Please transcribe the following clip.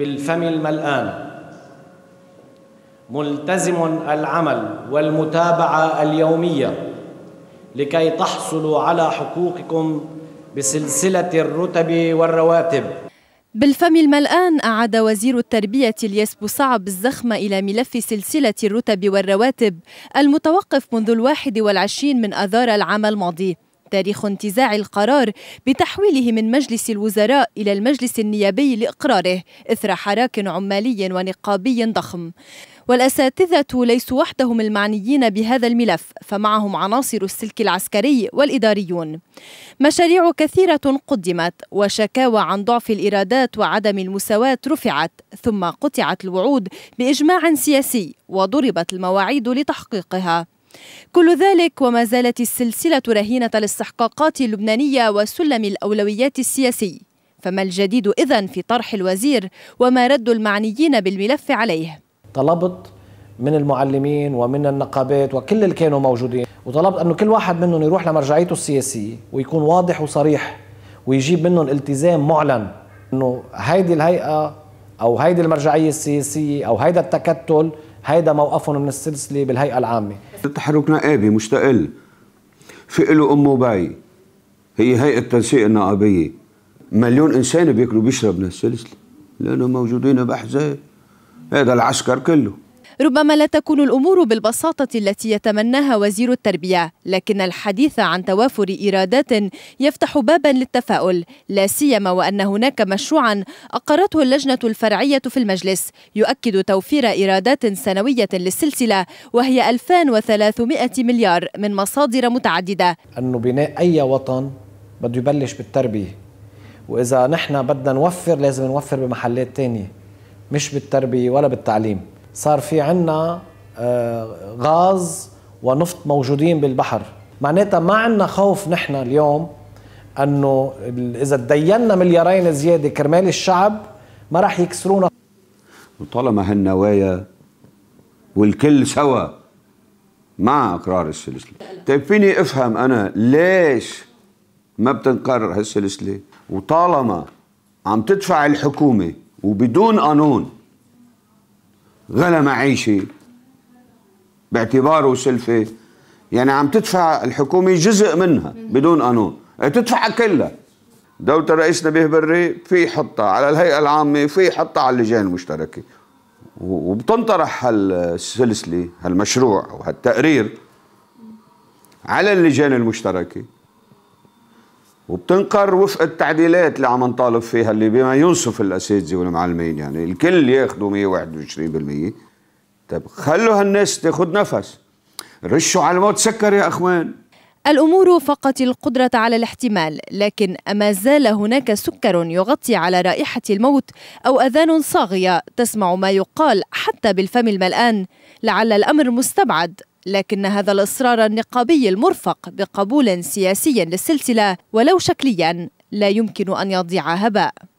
بالفم الملآن ملتزم العمل والمتابعة اليومية لكي تحصلوا على حقوقكم بسلسلة الرتب والرواتب بالفم الملآن أعاد وزير التربية الياس صعب الزخم إلى ملف سلسلة الرتب والرواتب المتوقف منذ الواحد والعشرين من أذار العام الماضي تاريخ انتزاع القرار بتحويله من مجلس الوزراء إلى المجلس النيابي لإقراره إثر حراك عمالي ونقابي ضخم والأساتذة ليسوا وحدهم المعنيين بهذا الملف فمعهم عناصر السلك العسكري والإداريون مشاريع كثيرة قدمت وشكاوى عن ضعف الإيرادات وعدم المساواة رفعت ثم قطعت الوعود بإجماع سياسي وضربت المواعيد لتحقيقها كل ذلك وما زالت السلسلة رهينة الاستحقاقات اللبنانية وسلم الأولويات السياسي فما الجديد إذن في طرح الوزير وما رد المعنيين بالملف عليه طلبت من المعلمين ومن النقابات وكل اللي كانوا موجودين وطلبت أنه كل واحد منهم يروح لمرجعيته السياسية ويكون واضح وصريح ويجيب منهم التزام معلن أنه هيدي الهيئة او هيدي المرجعيه السياسيه او هيدا التكتل هيدا موقفهم من السلسله بالهيئه العامه التحرك نقابي مستقل في له ام وبي هي هيئه التنسيق النقابيه مليون انسان بياكلوا وبيشرب من السلسله لانه موجودين باحزاب هذا العسكر كله ربما لا تكون الأمور بالبساطة التي يتمناها وزير التربية لكن الحديث عن توافر إيرادات يفتح بابا للتفاؤل لا سيما وأن هناك مشروعا أقرته اللجنة الفرعية في المجلس يؤكد توفير إيرادات سنوية للسلسلة وهي 2300 مليار من مصادر متعددة أنه بناء أي وطن بده يبلش بالتربية وإذا نحن بدنا نوفر لازم نوفر بمحلات تانية مش بالتربية ولا بالتعليم صار في عنا آه، غاز ونفط موجودين بالبحر معناتها ما عنا خوف نحن اليوم انه اذا تدينا مليارين زياده كرمال الشعب ما راح يكسرونا وطالما هالنوايا والكل سوا مع اقرار السلسله طيب فيني افهم انا ليش ما بتنقرر هالسلسله وطالما عم تدفع الحكومه وبدون قانون غلا معيشي باعتباره سلفة يعني عم تدفع الحكومة جزء منها بدون قانون تدفع كلها دولة الرئيس نبيه بري في حطها على الهيئة العامة في حطها على اللجان المشتركة وبتنطرح هالسلسلة هالمشروع أو هالتقرير على اللجان المشتركه وبتنقر وفق التعديلات اللي عم نطالب فيها اللي بما ينصف الاساتذه والمعلمين يعني الكل ياخذوا 121% طيب خلوا هالناس تاخذ نفس رشوا على الموت سكر يا اخوان الأمور فقط القدرة على الاحتمال لكن أما زال هناك سكر يغطي على رائحة الموت أو أذان صاغية تسمع ما يقال حتى بالفم الملآن لعل الأمر مستبعد لكن هذا الإصرار النقابي المرفق بقبول سياسي للسلسلة ولو شكليا لا يمكن أن يضيع هباء